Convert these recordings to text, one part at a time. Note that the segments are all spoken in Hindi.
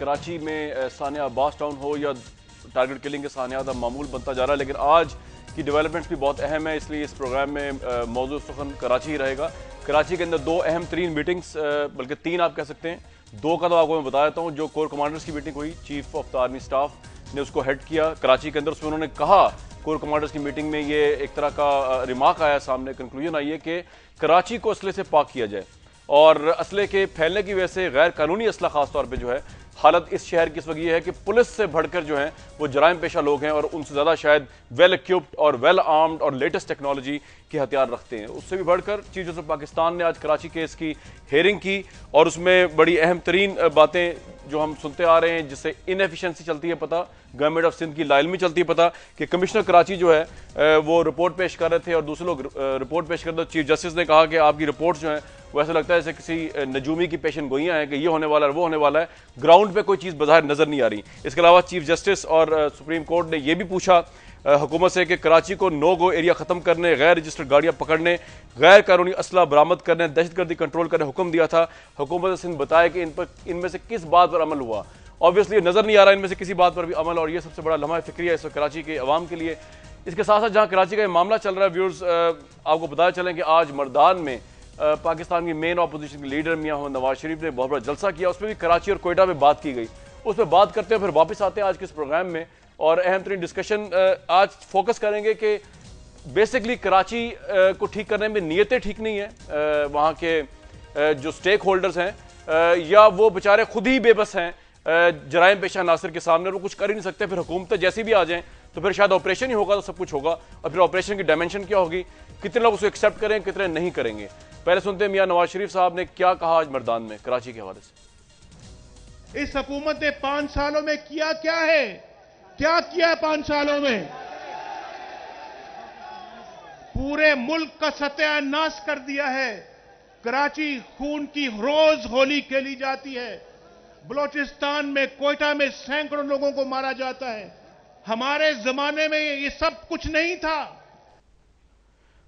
कराची में सानिया अब्बास टाउन हो या टारगेट किलिंग के का मामूल बनता जा रहा है लेकिन आज की डेवलपमेंट्स भी बहुत अहम है इसलिए इस प्रोग्राम में मौजूद सुखन तो कराची ही रहेगा कराची के अंदर दो अहम तरीन मीटिंग्स बल्कि तीन आप कह सकते हैं दो का तो आपको मैं बता देता हूँ जो कोर कमांडर्स की मीटिंग हुई chief of the army staff ने उसको हेड किया कराची के अंदर उसमें उन्होंने कहा कोर कमांडर्स की मीटिंग में ये एक तरह का रिमार्क आया सामने कंक्लूजन आई है कि कराची को असले से पाक किया जाए और असले के फैलने की वजह से गैर कानूनी असला खासतौर पर जो है हालत इस शहर की इस वक्त यह है कि पुलिस से भड़कर जो है वो जराइम पेशा लोग हैं और उनसे ज़्यादा शायद वेल इक्विप्ड और वेल आर्म्ड और लेटेस्ट टेक्नोलॉजी के हथियार रखते हैं उससे भी बढ़कर चीफ जस्टिस पाकिस्तान ने आज कराची केस की हेयरिंग की और उसमें बड़ी अहम तरीन बातें जो हम सुनते आ रहे हैं जिससे इनएफिशिएंसी चलती है पता गवर्नमेंट ऑफ सिंध की लाइल में चलती है पता कि कमिश्नर कराची जो है वो रिपोर्ट पेश कर रहे थे और दूसरे लोग रिपोर्ट पेश कर रहे थे चीफ जस्टिस ने कहा कि आपकी रिपोर्ट जो है वो ऐसा लगता है जैसे किसी नजूमी की पेशन गोइयाँ हैं कि ये होने वाला है वो होने वाला है ग्राउंड पर कोई चीज़ बाहर नज़र नहीं आ रही इसके अलावा चीफ जस्टिस और सुप्रीम कोर्ट ने यह भी पूछा हुकूमत से कि कराची को नो गो एरिया ख़त्म करने गैर रजिस्टर्ड गाड़ियाँ पकड़ने गैर कानूनी असला बरामद करने दहशतगर्दी कंट्रोल करने हुक्म दिया था हुकूमत सिंध बताया कि इन पर इनमें से किस बात पर अमल हुआ ऑब्वियसली नज़र नहीं आ रहा इनमें से किसी बात पर भी अमल और ये सबसे बड़ा लम्हा फिक्रिया है इस वक्त कराची के आवाम के लिए इसके साथ साथ जहाँ कराची का मामला चल रहा है व्यूर्स आपको बताया चलें कि आज मरदान में पाकिस्तान की मेन अपोजिशन के लीडर मियाँ मोहम्मद नवाज शरीफ ने बहुत बड़ा जलसा किया उस पर भी कराची और कोयटा में बात की गई उस पर बात करते हैं फिर वापस आते हैं आज के इस प्रोग्राम में और अहम तरीन डिस्कशन आज फोकस करेंगे कि बेसिकली कराची को ठीक करने में नीयतें ठीक नहीं हैं वहाँ के जो स्टेक होल्डर्स हैं या वो बेचारे खुद ही बेबस हैं जराइम पेशा नासिर के सामने वो कुछ कर ही नहीं सकते फिर हुकूमतें जैसी भी आ जाएं तो फिर शायद ऑपरेशन ही होगा तो सब कुछ होगा और फिर ऑपरेशन की डायमेंशन क्या होगी कितने लोग उसको एक्सेप्ट करें कितने नहीं करेंगे पहले सुनते हैं मियाँ नवाज शरीफ साहब ने क्या कहा आज मरदान में कराची के हवाले से इस हुकूमत ने पांच सालों में किया क्या है क्या किया है पांच सालों में पूरे मुल्क का सत्यानाश कर दिया है कराची खून की रोज होली खेली जाती है बलोचिस्तान में कोयटा में सैकड़ों लोगों को मारा जाता है हमारे जमाने में ये सब कुछ नहीं था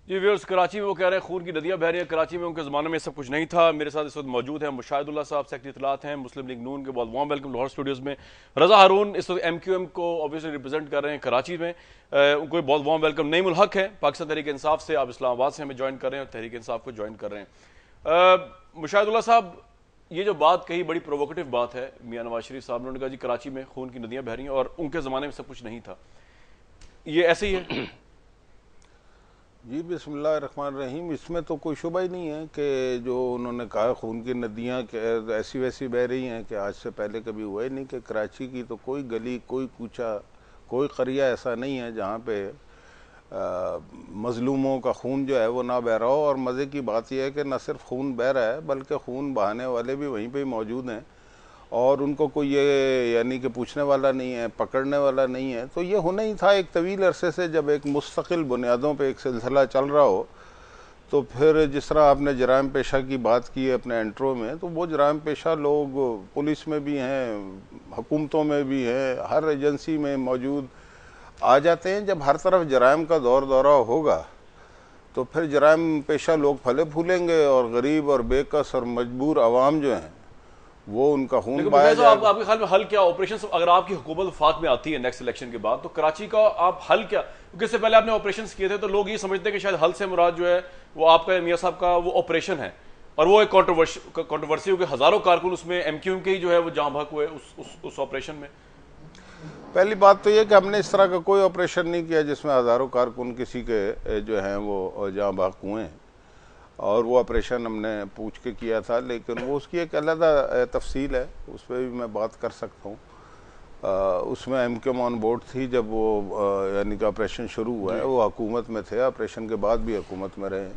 जी व्यवर्स कराची में वो कह रहे हैं खून की नदियाँ बह रही हैं कराची में उनके ज़माने में सब कुछ नहीं था मेरे साथ इस वक्त मौजूद हैं मुशाहिदुल्ला साहब सेक्रेटरी इतलात हैं मुस्लिम लीग नून के बहुत वाम वेलकम लाहौर स्टूडियोज़ में रजा हारून इस वक्त एम क्यू एम को ऑब्वियसली रिप्रेजेंट कर रहे हैं कराची में ए, उनको बहुत वार्म वेलकम नईम हक है पाकिस्तान तहरीक इंसाफ से आप इस्लामाबाद से हमें ज्वाइन कर रहे हैं और तहरीक इंसाफ को ज्वाइन कर रहे हैं मुशाहिदुल्ला साहब ये जो बात कही बड़ी प्रोवोकेटिव बात है मियाँ नवाज शरीफ साहब ने उन्होंने कहा जी कराची में खून की नदियाँ बह रही हैं और उनके ज़माने में सब कुछ नहीं था ये ऐसे ही है जी बिसमान रहीम इसमें तो कोई शुबा ही नहीं है कि जो उन्होंने कहा खून की नदियाँ ऐसी वैसी बह रही हैं कि आज से पहले कभी हुआ ही नहीं कि कराची की तो कोई गली कोई कूचा कोई करिया ऐसा नहीं है जहाँ पे मजलूमों का खून जो है वो ना बह रहा हो और मज़े की बात यह है कि ना सिर्फ खून बह रहा है बल्कि खून बहाने वाले भी वहीं पर मौजूद हैं और उनको कोई ये यानी कि पूछने वाला नहीं है पकड़ने वाला नहीं है तो ये होना ही था एक तवील अरसे से जब एक मुस्तकिल बुनियादों पर एक सिलसिला चल रहा हो तो फिर जिस तरह आपने जराम पेशा की बात की है अपने इंट्रो में तो वो जराम पेशा लोग पुलिस में भी हैं हुकूमतों में भी हैं हर एजेंसी में मौजूद आ जाते हैं जब हर तरफ जराम का दौर दौरा होगा तो फिर जराम पेशा लोग फले फूलेंगे और गरीब और बेकस और मजबूर आवाम जो हैं वो उनका खून तो आप, आपके ख्याल में हल क्या ऑपरेशन अगर आपकी हुकूमत फाक में आती है नेक्स्ट इलेक्शन के बाद तो कराची का आप हल क्या क्योंकि इससे पहले आपने ऑपरेशन किए थे तो लोग ये समझते हैं कि शायद हल से मुराद जो है वो आपका मियाँ साहब का वो ऑपरेशन है और वो एक कॉन्ट्रोवर्सी हो गई हज़ारों कारकुन उसमें एम क्यू एम के ही जो है वो जहाँ भक हुए उस ऑपरेशन में पहली बात तो ये कि हमने इस तरह का कोई ऑपरेशन नहीं किया जिसमें हज़ारों कारकुन किसी के जो हैं वो जहाँ भाग हुए हैं और वो ऑपरेशन हमने पूछ के किया था लेकिन वो उसकी एक अलग तफसील है उस पर भी मैं बात कर सकता हूँ उसमें एम के ऑन बोर्ड थी जब वो यानी कि ऑपरेशन शुरू हुआ है वो हकूमत में थे ऑपरेशन के बाद भी हकूमत में रहे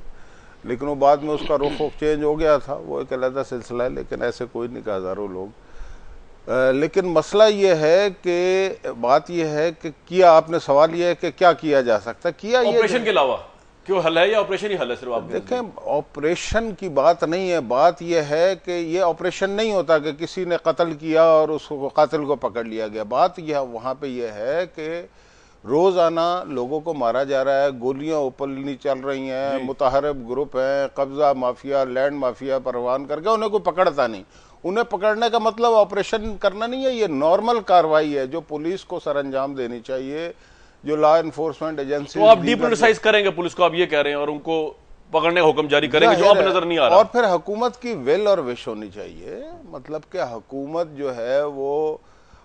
लेकिन वो बाद में उसका रुख रुख चेंज हो गया था वो एक अलहदा सिलसिला है लेकिन ऐसे कोई नहीं कहा हज़ारों लोग आ, लेकिन मसला ये है कि बात यह है कि किया आपने सवाल यह है कि क्या किया जा सकता है किया ये ऑपरेशन के अलावा क्यों हल है या ऑपरेशन ही हल है सिर्फ आप देखें ऑपरेशन की बात नहीं है बात यह है कि ये ऑपरेशन नहीं होता कि किसी ने कत्ल किया और उसको कतल को पकड़ लिया गया बात यह वहाँ पे यह है कि रोज़ाना लोगों को मारा जा रहा है गोलियां उपलनी चल रही हैं मुतहरब ग्रुप हैं कब्ज़ा माफिया लैंड माफिया परवान करके उन्हें कोई पकड़ता नहीं उन्हें पकड़ने का मतलब ऑपरेशन करना नहीं है ये नॉर्मल कार्रवाई है जो पुलिस को सरंजाम देनी चाहिए जो लॉ एनफोर्समेंट एजेंसी तो आप डीपोलिटिसाइज करेंगे पुलिस को आप ये कह रहे हैं और उनको पकड़ने का हुक्म जारी करेंगे जो आप नजर नहीं आ रहा और फिर हुकूमत की विल और विश होनी चाहिए मतलब कि हुकूमत जो है वो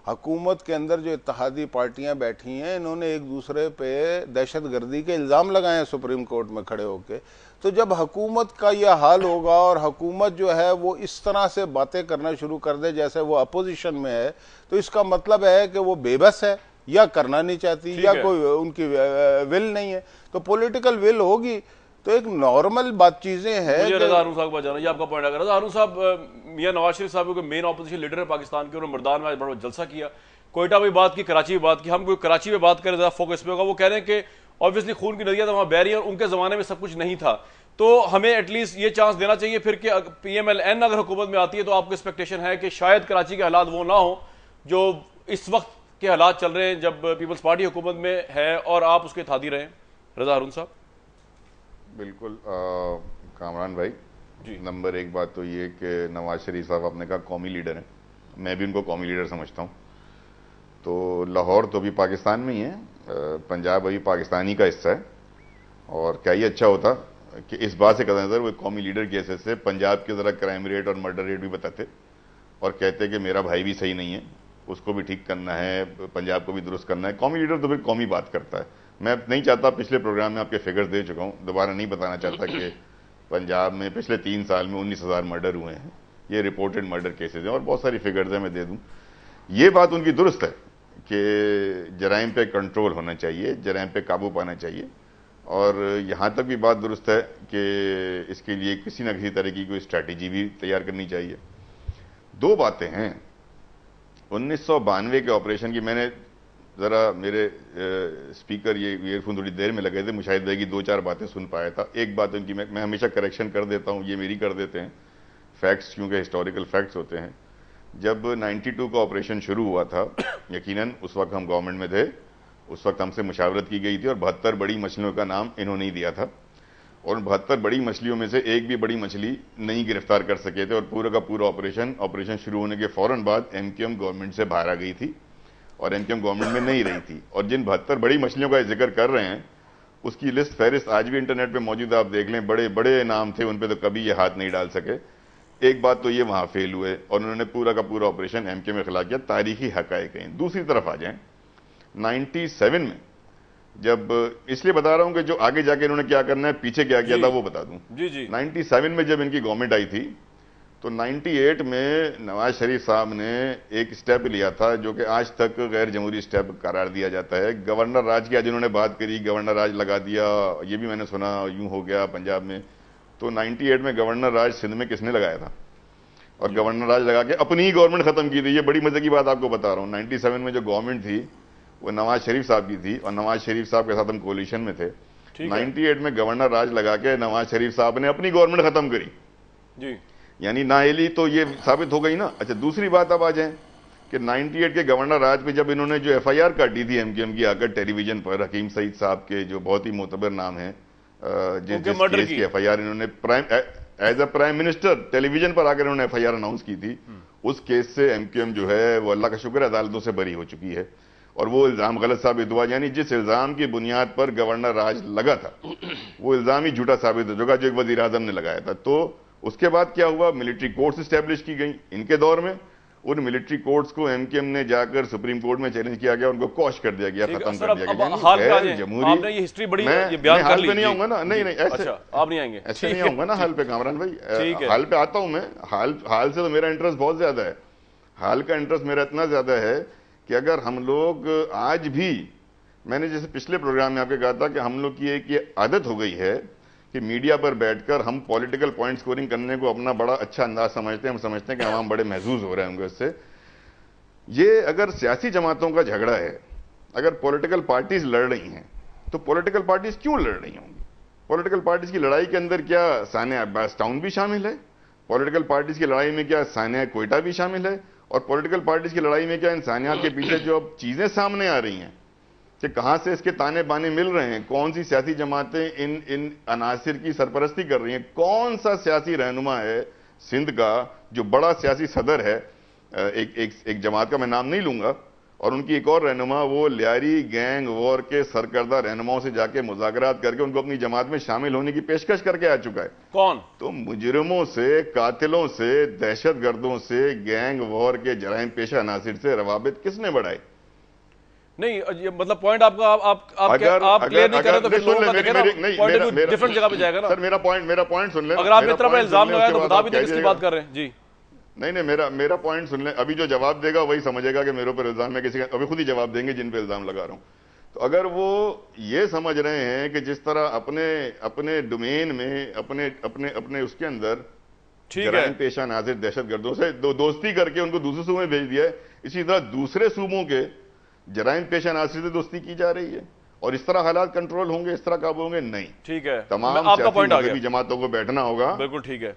हकूमत के अंदर जो इतिहादी पार्टियां बैठी हैं इन्होंने एक दूसरे पे दहशत गर्दी के इल्ज़ाम लगाए हैं सुप्रीम कोर्ट में खड़े होकर तो जब हकूमत का यह हाल होगा और हकूमत जो है वो इस तरह से बातें करना शुरू कर दे जैसे वो अपोजिशन में है तो इसका मतलब है कि वो बेबस है या करना नहीं चाहती या कोई उनकी विल नहीं है तो पॉलिटिकल विल होगी तो एक नॉर्मल बात चीजें हैं हारून साहब का जाना ये आपका पॉइंट अगर हारून साहब मियां नवाज शरीफ साहब के मेन ऑपोजिशन लीडर है पाकिस्तान के उन्होंने मरदान में बड़ा जलसा किया कोयटा में बात की कराची में बात की हम कोई कराची में बात करें ज़्यादा फोकस पे होगा वो कह रहे हैं कि ऑब्वियसली खून की नदियां तो वहाँ बह रही हैं उनके ज़माने में सब कुछ नहीं था तो हमें एटलीस्ट ये चांस देना चाहिए फिर कि पी एम एल एन अगर हुकूमत में आती है तो आपको एक्सपेक्टेशन है कि शायद कराची के हालात वो ना हो जो इस वक्त के हालात चल रहे हैं जब पीपल्स पार्टी हुकूमत में है और आप उसके थादी रहे रजा हारून साहब बिल्कुल कामरान भाई जी नंबर एक बात तो ये कि नवाज शरीफ साहब आपने कहा कौमी लीडर हैं मैं भी उनको कौमी लीडर समझता हूँ तो लाहौर तो अभी पाकिस्तान में ही है पंजाब अभी पाकिस्तानी का हिस्सा है और क्या ही अच्छा होता कि इस बात से कदम नज़र वो कौमी लीडर की हिस्से से पंजाब के ज़रा क्राइम रेट और मर्डर रेट भी बताते और कहते कि मेरा भाई भी सही नहीं है उसको भी ठीक करना है पंजाब को भी दुरुस्त करना है कौमी लीडर तो फिर कौमी बात करता है मैं नहीं चाहता पिछले प्रोग्राम में आपके फिगर्स दे चुका हूँ दोबारा नहीं बताना चाहता कि पंजाब में पिछले तीन साल में उन्नीस हज़ार मर्डर हुए हैं ये रिपोर्टेड मर्डर केसेज हैं और बहुत सारी फिगर्स हैं मैं दे दूँ ये बात उनकी दुरुस्त है कि जराइम पर कंट्रोल होना चाहिए जराइम पर काबू पाना चाहिए और यहाँ तक भी बात दुरुस्त है कि इसके लिए किसी न किसी तरह की कोई स्ट्रैटेजी भी तैयार करनी चाहिए दो बातें हैं उन्नीस के ऑपरेशन की मैंने ज़रा मेरे स्पीकर ये ईयरफोन थोड़ी देर में लगे थे मुशाहिद भाई की दो चार बातें सुन पाया था एक बात उनकी मैं मैं हमेशा करेक्शन कर देता हूँ ये मेरी कर देते हैं फैक्ट्स क्योंकि हिस्टोरिकल फैक्ट्स होते हैं जब 92 का ऑपरेशन शुरू हुआ था यकीनन उस वक्त हम गवर्नमेंट में थे उस वक्त हमसे मुशावरत की गई थी और बहत्तर बड़ी मछलियों का नाम इन्होंने ही दिया था और बहत्तर बड़ी मछलियों में से एक भी बड़ी मछली नहीं गिरफ्तार कर सके थे और पूरा का पूरा ऑपरेशन ऑपरेशन शुरू होने के फौरन बाद एमकेएम गवर्नमेंट से बाहर आ गई थी और एमकेएम गवर्नमेंट में नहीं रही थी और जिन बहत्तर बड़ी मछलियों का जिक्र कर रहे हैं उसकी लिस्ट फहरिस्त आज भी इंटरनेट पर मौजूद है आप देख लें बड़े बड़े नाम थे उन पर तो कभी ये हाथ नहीं डाल सके एक बात तो ये वहाँ फेल हुए और उन्होंने पूरा का पूरा ऑपरेशन एम के में खिला किया तारीखी हकाए कहें दूसरी तरफ आ नाइन्टी 97 में जब इसलिए बता रहा हूं कि जो आगे जाके इन्होंने क्या करना है पीछे क्या किया था वो बता दूं जी जी 97 में जब इनकी गवर्नमेंट आई थी तो 98 में नवाज शरीफ साहब ने एक स्टेप लिया था जो कि आज तक गैर जमहूरी स्टेप करार दिया जाता है गवर्नर राज की आज इन्होंने बात करी गवर्नर राज लगा दिया ये भी मैंने सुना यूं हो गया पंजाब में तो एट में गवर्नर राज सिंध में किसने लगाया था और गवर्नर राज लगा के अपनी ही गवर्नमेंट खत्म की थी ये बड़ी मजे की बात आपको बता रहा हूँ सेवन में जो गवर्नमेंट थी वो नवाज शरीफ साहब की थी और नवाज शरीफ साहब के साथ हम कोलिशन में थे 98 में गवर्नर राज लगा के नवाज शरीफ साहब ने अपनी गवर्नमेंट खत्म करी जी यानी ना एली तो ये साबित हो गई ना अच्छा दूसरी बात अब आ जाए कि 98 के गवर्नर राज पे जब इन्होंने जो एफआईआर काटी थी एम की आकर टेलीविजन पर हकीम सईद साहब के जो बहुत ही मोतबर नाम है जिस, जिस केस की इन्होंने prime as a prime minister television पर आकर इन्होंने एफआईआर अनाउंस की थी हम्म। उस केस से एमकेएम जो है वो अल्लाह का शुक्र अदालतों से बरी हो चुकी है और वो इल्ज़ाम गलत साबित हुआ यानी जिस इल्ज़ाम की बुनियाद पर गवर्नर राज लगा था वो इल्ज़ाम ही झूठा साबित हो चुका जो एक वजीर आजम ने लगाया था तो उसके बाद क्या हुआ मिलिट्री कोर्ट्स इस्टेब्लिश की गई इनके दौर में उन मिलिट्री कोर्ट्स को एमकेएम ने जाकर सुप्रीम कोर्ट में चैलेंज किया गया उनको कौश कर दिया गया खत्म कर दिया गया जमहूरी हिस्ट्री बड़ी मैं, ये बयान कर नहीं आऊंगा ना नहीं नहीं ऐसे अच्छा, आप नहीं आएंगे ऐसे नहीं आऊंगा ना हाल पे कामरान भाई हाल पे आता हूं मैं हाल हाल से तो मेरा इंटरेस्ट बहुत ज्यादा है हाल का इंटरेस्ट मेरा इतना ज्यादा है कि अगर हम लोग आज भी मैंने जैसे पिछले प्रोग्राम में आपके कहा था कि हम लोग की एक ये आदत हो गई है कि मीडिया पर बैठकर हम पॉलिटिकल पॉइंट स्कोरिंग करने को अपना बड़ा अच्छा अंदाज समझते हैं हम समझते हैं कि हम बड़े महजूज हो रहे होंगे उससे ये अगर सियासी जमातों का झगड़ा है अगर पॉलिटिकल पार्टीज लड़ रही हैं तो पॉलिटिकल पार्टीज क्यों लड़ रही होंगी पॉलिटिकल पार्टीज की लड़ाई के अंदर क्या सान्या अब्बास टाउन भी शामिल है पॉलिटिकल पार्टीज की लड़ाई में क्या सान्या कोयटा भी शामिल है और पॉलिटिकल पार्टीज की लड़ाई में क्या इंसानियत के पीछे जो अब चीज़ें सामने आ रही हैं कि कहां से इसके ताने बाने मिल रहे हैं कौन सी सियासी जमातें इन इन अनासर की सरपरस्ती कर रही हैं कौन सा सियासी रहनुमा है सिंध का जो बड़ा सियासी सदर है एक एक, एक जमात का मैं नाम नहीं लूंगा और उनकी एक और रहनुमा वो लियारी गैंग वॉर के सरकर्दा रहनुमाओं से जाके मुजाकरात करके उनको अपनी जमात में शामिल होने की पेशकश करके आ चुका है कौन तो मुजरमों से कातिलों से दहशत गर्दों से गैंग वॉर के जराइम पेशा नासिर से रवाबित किसने बढ़ाए नहीं ये मतलब पॉइंट आपका आप आप आप अगर, आप क्लियर नहीं कर रहे तो फिर लोगों का पॉइंट डिफरेंट जगह पे जाएगा ना सर मेरा पॉइंट मेरा पॉइंट सुन ले अगर आप इतना इल्जाम लगाए तो बता भी दे किसकी बात कर रहे हैं जी नहीं नहीं मेरा मेरा पॉइंट सुन ले अभी जो जवाब देगा वही समझेगा कि मेरे पर इल्ज़ाम है किसी का अभी खुद ही जवाब देंगे जिन पर इल्ज़ाम लगा रहा हूं तो अगर वो ये समझ रहे हैं कि जिस तरह अपने अपने डोमेन में अपने अपने अपने उसके अंदर पेशा नाजिर दहशत गर्दों से दो, दोस्ती करके उनको दूसरे सूबे भेज दिया है इसी तरह दूसरे सूबों के जराइम पेशा नाजिर से दोस्ती की जा रही है और इस तरह हालात कंट्रोल होंगे इस तरह काबू होंगे नहीं ठीक है तमाम आपका पॉइंट जमातों को बैठना होगा बिल्कुल ठीक है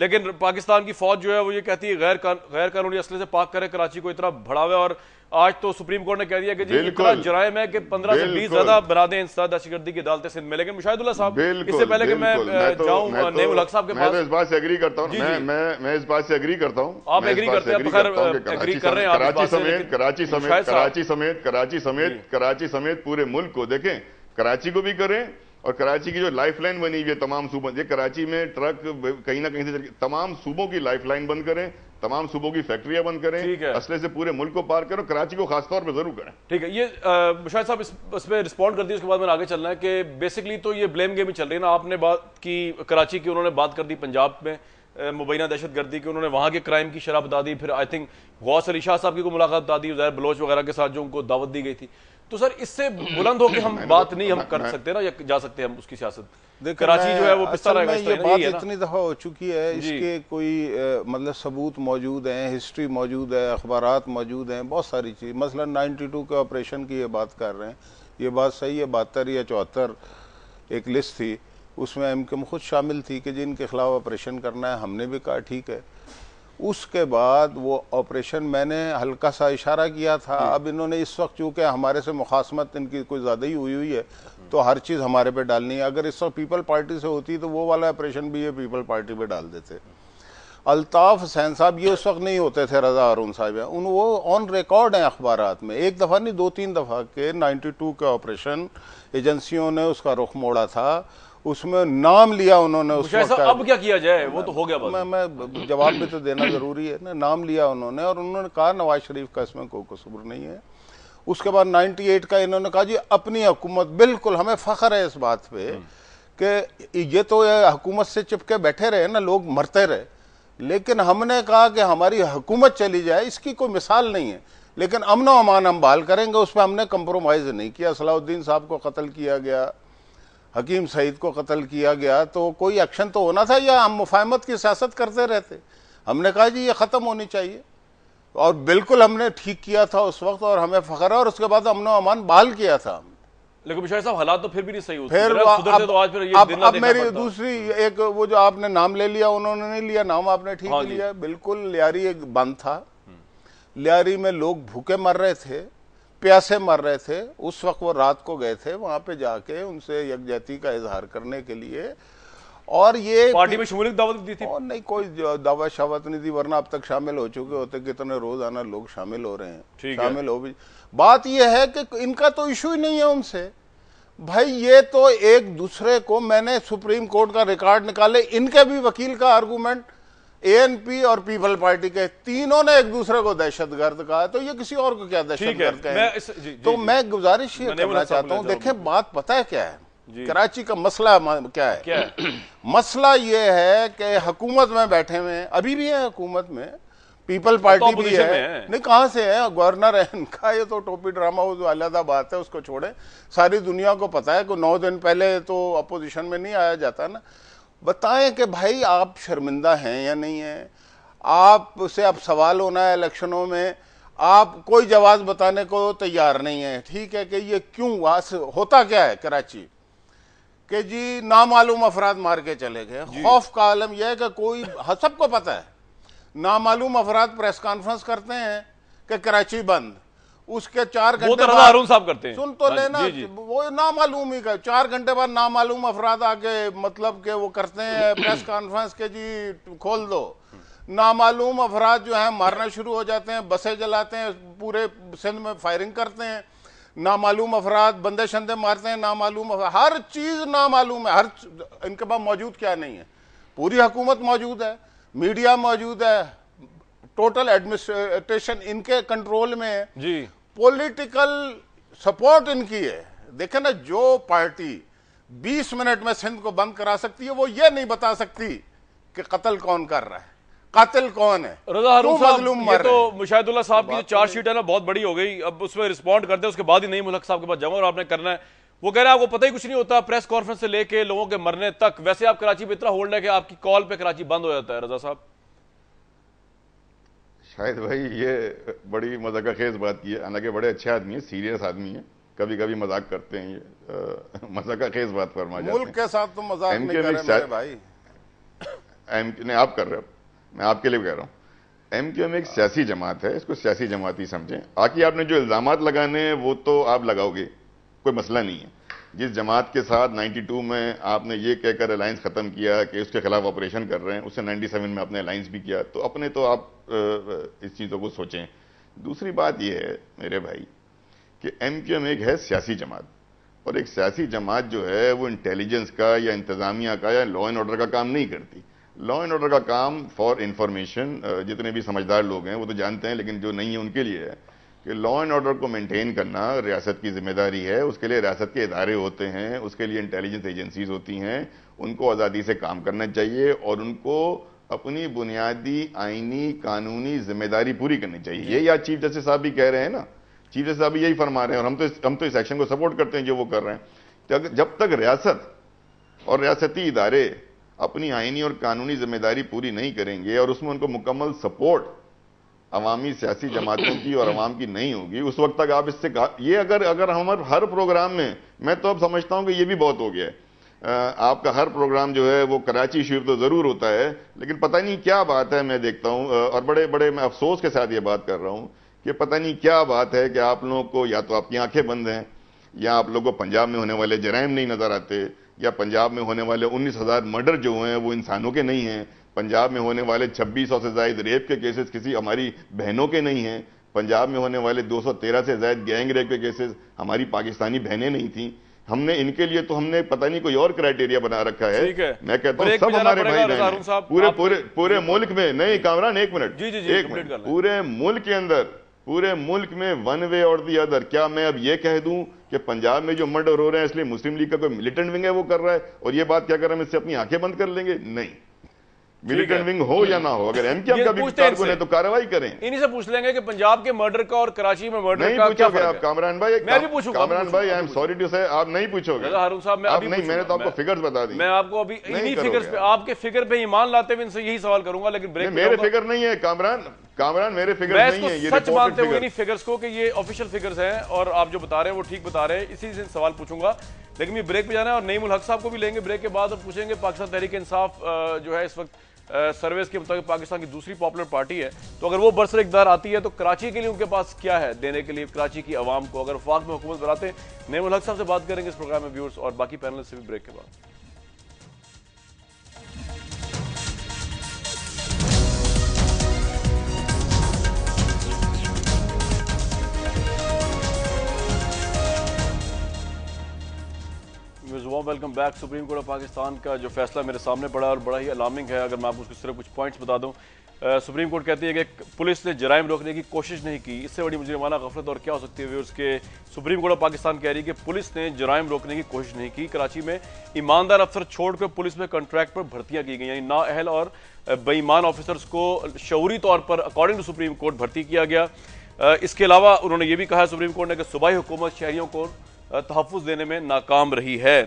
लेकिन पाकिस्तान की फौज जो है वो ये कहती है गैर कान, गैर कानूनी असले से पाक करे कराची को इतना भड़ावे और आज तो सुप्रीम कोर्ट ने कह दिया कि जी इतना जराइम है कि पंद्रह से बीस ज्यादा बना दें दहशतगर्दी की अदालतें सिंध में लेकिन मुशाहिदुल्ला साहब इससे पहले कि मैं तो- जाऊं तो- उल हक साहब के तो पास मैं इस बात से एग्री करता हूं मैं मैं मैं इस बात से एग्री करता हूं आप एग्री करते हैं खैर एग्री कर रहे हैं कराची समेत कराची समेत कराची समेत कराची समेत कराची समेत पूरे मुल्क को देखें कराची को भी करें और कराची की जो लाइफलाइन बनी हुई है तमाम सूबों ये कराची में ट्रक कहीं ना कहीं से तमाम सूबों की लाइफलाइन बंद करें तमाम सूबों की फैक्ट्रियां बंद करें असले से पूरे मुल्क को पार करें कराची को खासतौर पर जरूर करें ठीक है ये मुशाह साहब इस, इस पर रिस्पॉन्ड कर दिया उसके बाद मैंने आगे चलना है कि बेसिकली तो ये ब्लेम गेम ही चल रही है ना आपने बात की कराची की उन्होंने बात कर दी पंजाब में मुबैना दहशत गर्दी की उन्होंने वहाँ के क्राइम की शराब बता दी फिर आई थिंक गौस अली शाह साहब की को मुलाकात बता दी जहर बलोच वगैरह के साथ जो उनको दावत दी गई थी तो सर इससे बुलंद होकर हम बात तो नहीं हम कर सकते ना या जा सकते हैं हम उसकी सियासत कराची जो है वो पिस्ता ये बात इतनी दफ़ा हो चुकी है इसके कोई मतलब सबूत मौजूद हैं हिस्ट्री मौजूद है अखबार मौजूद हैं बहुत सारी चीज़ मसलन 92 के ऑपरेशन की ये बात कर रहे हैं ये बात सही है बहत्तर या चौहत्तर एक लिस्ट थी उसमें एम खुद शामिल थी कि जिनके खिलाफ ऑपरेशन करना है हमने भी कहा ठीक है उसके बाद वो ऑपरेशन मैंने हल्का सा इशारा किया था अब इन्होंने इस वक्त चूँकि हमारे से मुखासमत इनकी कोई ज़्यादा ही हुई हुई है तो हर चीज़ हमारे पे डालनी है अगर इस वक्त पीपल पार्टी से होती तो वो वाला ऑपरेशन भी ये पीपल पार्टी पे डाल देते अल्ताफ़ हुसैन साहब ये उस वक्त नहीं होते थे रजा अरुण साहब उन वो ऑन रिकॉर्ड हैं अखबार में एक दफ़ा नहीं दो तीन दफ़ा के टू के ऑपरेशन एजेंसियों ने उसका रुख मोड़ा था उसमें नाम लिया उन्होंने उस वक्त अब क्या किया जाए वो तो हो गया मैं मैं जवाब भी तो देना ज़रूरी है ना नाम लिया उन्होंने और उन्होंने कहा नवाज शरीफ का इसमें कोई कसूर नहीं है उसके बाद 98 का इन्होंने कहा जी अपनी हुकूमत बिल्कुल हमें फ़ख्र है इस बात पे हम्म। कि ये तो हुकूमत से चिपके बैठे रहे ना लोग मरते रहे लेकिन हमने कहा कि हमारी हुकूमत चली जाए इसकी कोई मिसाल नहीं है लेकिन अमन अमान हम बहाल करेंगे उस पर हमने कंप्रोमाइज़ नहीं किया सलाउद्दीन साहब को कत्ल किया गया हकीम सईद को कत्ल किया गया तो कोई एक्शन तो होना था या हम मुफाहमत की सियासत करते रहते हमने कहा जी ये ख़त्म होनी चाहिए और बिल्कुल हमने ठीक किया था उस वक्त और हमें फ़ख्र है और उसके बाद अमन अमान बहाल किया था लेकिन साहब हालात तो फिर भी नहीं सही फिर अब, तो आज फिर ये अब, अब मेरी दूसरी एक वो जो आपने नाम ले लिया उन्होंने नहीं लिया नाम आपने ठीक हाँ लिया बिल्कुल लियारी एक बंद था लियारी में लोग भूखे मर रहे थे प्यासे मर रहे थे उस वक्त वो रात को गए थे वहां पे जाके उनसे यकजहती का इजहार करने के लिए और ये पार्टी में शमूलियत दावत दी थी और नहीं कोई दावा शावत नहीं थी वरना अब तक शामिल हो चुके होते कितने रोजाना लोग शामिल हो रहे हैं शामिल हो भी बात यह है कि इनका तो इशू ही नहीं है उनसे भाई ये तो एक दूसरे को मैंने सुप्रीम कोर्ट का रिकॉर्ड निकाले इनके भी वकील का आर्गूमेंट एएनपी और पीपल पार्टी के तीनों ने एक दूसरे को दहशतगर्द कहा तो ये किसी और को क्या दहशतगर्द कहे तो मैं गुजारिश ये करना चाहता हूँ देखे बात पता है क्या है कराची का मसला क्या है, क्या है? मसला ये है कि हुकूमत में बैठे हुए अभी भी है हुकूमत में पीपल पार्टी तो भी है, है। नहीं कहाँ से है गवर्नर है इनका ये तो टोपी ड्रामा वो जो अलहदा बात है उसको छोड़े सारी दुनिया को पता है कि नौ दिन पहले तो अपोजिशन में नहीं आया जाता ना बताएं कि भाई आप शर्मिंदा हैं या नहीं हैं आप से अब सवाल होना है इलेक्शनों में आप कोई जवाब बताने को तैयार नहीं है ठीक है कि ये क्यों हुआ होता क्या है कराची कि जी नामालूम अफराद मार के चले गए खौफ का आलम यह है कि कोई हाँ, सबको पता है नामालूम अफराद प्रेस कॉन्फ्रेंस करते हैं कि कराची बंद उसके चार घंटे अरुण साहब करते हैं सुन तो हाँ लेना जी जी। वो नामालूम ही कर चार घंटे बाद नामालूम अफराद आके मतलब के वो करते हैं प्रेस कॉन्फ्रेंस के जी खोल दो नामालूम अफराद जो है मारना शुरू हो जाते हैं बसें जलाते हैं पूरे सिंध में फायरिंग करते हैं नामालूम अफराद बंदे शंदे मारते हैं नामालूम हर चीज़ नामालूम है हर इनके पास मौजूद क्या नहीं है पूरी हुकूमत मौजूद है मीडिया मौजूद है टोटल एडमिनिस्ट्रेशन इनके कंट्रोल में है जी पॉलिटिकल सपोर्ट इनकी है देखे ना जो पार्टी 20 मिनट में सिंध को बंद करा सकती है वो ये नहीं बता सकती कि कत्ल कौन कर रहा है कत्ल कौन है रजा मजलूम ये तो मुशाहिदुल्ला साहब की जो तो चार्जशीट है ना बहुत बड़ी हो गई अब उसमें रिस्पॉन्ड करते हैं उसके बाद ही नहीं मुलक साहब के पास जाऊंगा और आपने करना है वो कह रहे हैं आपको पता ही कुछ नहीं होता प्रेस कॉन्फ्रेंस से लेके लोगों के मरने तक वैसे आप कराची पे इतना होल्ड है कि आपकी कॉल पे कराची बंद हो जाता है रजा साहब शायद भाई ये बड़ी मजाक खेज बात की है हालांकि बड़े अच्छे आदमी है सीरियस आदमी है कभी कभी मजाक करते हैं ये मजाक खेज बात फरमा जाए मुल्क के साथ तो मजाक नहीं कर रहे मेरे भाई एम आप कर रहे हो मैं आपके लिए कह रहा हूँ एम क्यू एम एक सियासी जमात है इसको सियासी जमात ही समझें आखिर आपने जो इल्जाम लगाने हैं वो तो आप लगाओगे कोई मसला नहीं है जिस जमात के साथ 92 में आपने ये कहकर अलायंस ख़त्म किया कि उसके खिलाफ ऑपरेशन कर रहे हैं उसे 97 में आपने अलायंस भी किया तो अपने तो आप इस चीज़ों को सोचें दूसरी बात यह है मेरे भाई कि एम क्यू एम एक है सियासी जमात और एक सियासी जमात जो है वो इंटेलिजेंस का या इंतज़ामिया का या लॉ एंड ऑर्डर का काम नहीं करती लॉ एंड ऑर्डर का काम फॉर इंफॉर्मेशन जितने भी समझदार लोग हैं वो तो जानते हैं लेकिन जो नहीं है उनके लिए है कि लॉ एंड ऑर्डर को मेंटेन करना रियासत की जिम्मेदारी है उसके लिए रियासत के इदारे होते हैं उसके लिए इंटेलिजेंस एजेंसीज होती हैं उनको आज़ादी से काम करना चाहिए और उनको अपनी बुनियादी आइनी कानूनी जिम्मेदारी पूरी करनी चाहिए ये या चीफ जस्टिस साहब भी कह रहे हैं ना चीफ जस्टिस साहब भी यही फरमा रहे हैं और हम तो हम तो इस एक्शन को सपोर्ट करते हैं जो वो कर रहे हैं जब तक रियासत और रियासती इदारे अपनी आइनी और कानूनी जिम्मेदारी पूरी नहीं करेंगे और उसमें उनको मुकम्मल सपोर्ट अवामी सियासी जमातों की और अवाम की नहीं होगी उस वक्त तक आप इससे ये अगर अगर हमारे हर प्रोग्राम में मैं तो अब समझता हूँ कि ये भी बहुत हो गया है आपका हर प्रोग्राम जो है वो कराची शिविर तो ज़रूर होता है लेकिन पता नहीं क्या बात है मैं देखता हूँ और बड़े बड़े मैं अफसोस के साथ ये बात कर रहा हूँ कि पता नहीं क्या बात है कि आप लोगों को या तो आपकी आंखें बंद हैं या आप लोगों को पंजाब में होने वाले जराइम नहीं नज़र आते या पंजाब में होने वाले उन्नीस हज़ार मर्डर जो हैं वो इंसानों के नहीं हैं पंजाब में होने वाले 2600 से ज्यादा रेप के केसेस किसी हमारी बहनों के नहीं हैं पंजाब में होने वाले 213 से ज्यादा गैंग रेप के केसेस हमारी पाकिस्तानी बहनें नहीं थी हमने इनके लिए तो हमने पता नहीं कोई और क्राइटेरिया बना रखा है, है। मैं कहता हूँ सब हमारे भाई बहन पूरे पूरे पूरे मुल्क में नहीं कामरान एक मिनट एक मिनट पूरे मुल्क के अंदर पूरे मुल्क में वन वे और दी अदर क्या मैं अब ये कह दूं कि पंजाब में जो मर्डर हो रहे हैं इसलिए मुस्लिम लीग का कोई मिलिटेंट विंग है वो कर रहा है और ये बात क्या कर रहा है हम इससे अपनी आंखें बंद कर लेंगे नहीं मिलिटेंट विंग हो या ना हो अगर एमकेएम का भी गिरफ्तार है तो कार्रवाई करें इन्हीं से पूछ लेंगे कि पंजाब के मर्डर का और कराची में मर्डर नहीं का पूछोगे आप कामरान भाई मैं भी पूछूंगा कामरान भाई आई एम सॉरी टू से आप नहीं पूछोगे हारून साहब मैं अभी नहीं मैंने तो आपको फिगर्स बता दी मैं आपको अभी इन्हीं फिगर्स पे आपके फिगर पे ईमान लाते हुए इनसे यही सवाल करूंगा लेकिन ब्रेक मेरे फिगर नहीं है कामरान कामरान मेरे फिगर नहीं है ये सच मानते हो इन्हीं फिगर्स को कि ये ऑफिशियल फिगर्स हैं और आप जो बता रहे हैं वो ठीक बता रहे हैं इसी से सवाल पूछूंगा लेकिन ये ब्रेक पे जाना है और नईमुल हक साहब को भी लेंगे ब्रेक के बाद और पूछेंगे पाकिस्तान तहरीक इंसाफ जो है इस वक्त सर्वेस के मुताबिक पाकिस्तान की दूसरी पॉपुलर पार्टी है तो अगर वो बरसर इकदार आती है तो कराची के लिए उनके पास क्या है देने के लिए कराची की आवाम को अगर वफाक में हुकूमत बनाते हैं नेमुल हक साहब से बात करेंगे इस प्रोग्राम में व्यूर्स और बाकी पैनल से भी ब्रेक के बाद जुबान welcome back supreme court of Pakistan का जो फैसला मेरे सामने पड़ा और बड़ा ही अलार्मिंग है अगर मैं आपको उसके सिर्फ कुछ पॉइंट्स बता दूं सुप्रीम कोर्ट कहती है कि पुलिस ने जराइम रोकने की कोशिश नहीं की इससे बड़ी माना गफलत और क्या हो सकती है उसके सुप्रीम कोर्ट ऑफ पाकिस्तान कह रही है कि पुलिस ने जराइम रोकने की कोशिश नहीं की कराची में ईमानदार अफसर छोड़कर पुलिस में कॉन्ट्रैक्ट पर भर्तियां की गई यानी नाअहल और बेईमान ऑफिसर्स को शौरी तौर पर अकॉर्डिंग टू सुप्रीम कोर्ट भर्ती किया गया इसके अलावा उन्होंने ये भी कहा सुप्रीम कोर्ट ने कि सूबाई हुकूमत शहरीों को तहफ़ देने में नाकाम रही है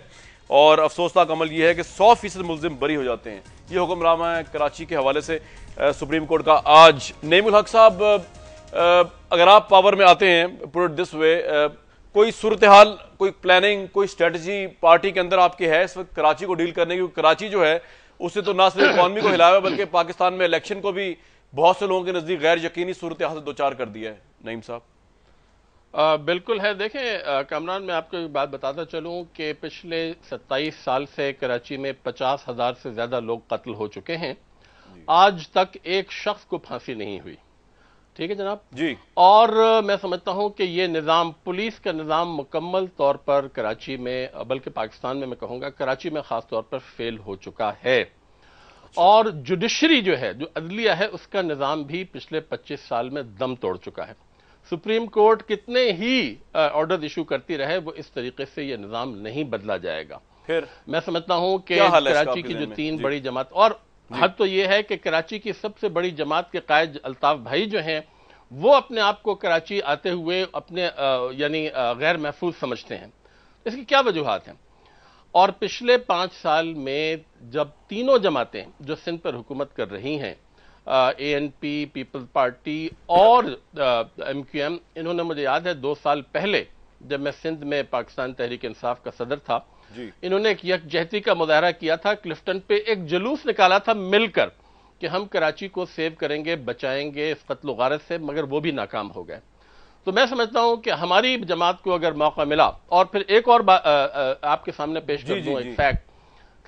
और अफसोसनाक अमल यह है कि सौ फीसद मुलजिम बरी हो जाते हैं ये हुक्मरामा है कराची के हवाले से सुप्रीम कोर्ट का आज नईमुल हक साहब अगर आप पावर में आते हैं पुट दिस वे कोई सूरत हाल कोई प्लानिंग कोई स्ट्रेटजी पार्टी के अंदर आपकी है इस वक्त कराची को डील करने की कराची जो है उससे तो ना सिर्फ इकॉनमी को हिलाया बल्कि पाकिस्तान में इलेक्शन को भी बहुत से लोगों के नज़दीक गैर यकीनी सूरत हाल से दो चार कर दिया है नईम साहब बिल्कुल है देखें कमरान मैं आपको एक बात बताता चलूं कि पिछले 27 साल से कराची में पचास हज़ार से ज़्यादा लोग कत्ल हो चुके हैं आज तक एक शख्स को फांसी नहीं हुई ठीक है जनाब जी और मैं समझता हूं कि ये निज़ाम पुलिस का निज़ाम मुकम्मल तौर पर कराची में बल्कि पाकिस्तान में मैं कहूंगा कराची में ख़ास तौर पर फेल हो चुका है अच्छा। और जुडिशरी जो है जो अदलिया है उसका निज़ाम भी पिछले पच्चीस साल में दम तोड़ चुका है सुप्रीम कोर्ट कितने ही ऑर्डर इशू करती रहे वो इस तरीके से ये निज़ाम नहीं बदला जाएगा फिर मैं समझता हूं कि कराची की जो तीन बड़ी जमात और हद तो ये है कि कराची की सबसे बड़ी जमात के कायद अल्ताफ भाई जो हैं वो अपने आप को कराची आते हुए अपने यानी गैर महफूज समझते हैं इसकी क्या वजूहत हैं और पिछले पांच साल में जब तीनों जमातें जो सिंध पर हुकूमत कर रही हैं एन पी पीपल्स पार्टी और एम क्यू एम इन्होंने मुझे याद है दो साल पहले जब मैं सिंध में पाकिस्तान तहरीक इंसाफ का सदर था इन्होंने एक यकजहती का मुजाहरा किया था क्लिफ्टन पे एक जुलूस निकाला था मिलकर कि हम कराची को सेव करेंगे बचाएंगे इस कत्ल गारत से मगर वो भी नाकाम हो गए तो मैं समझता हूं कि हमारी जमात को अगर मौका मिला और फिर एक और आ, आ, uh, uh, आपके सामने पेश कर दूं एक फैक्ट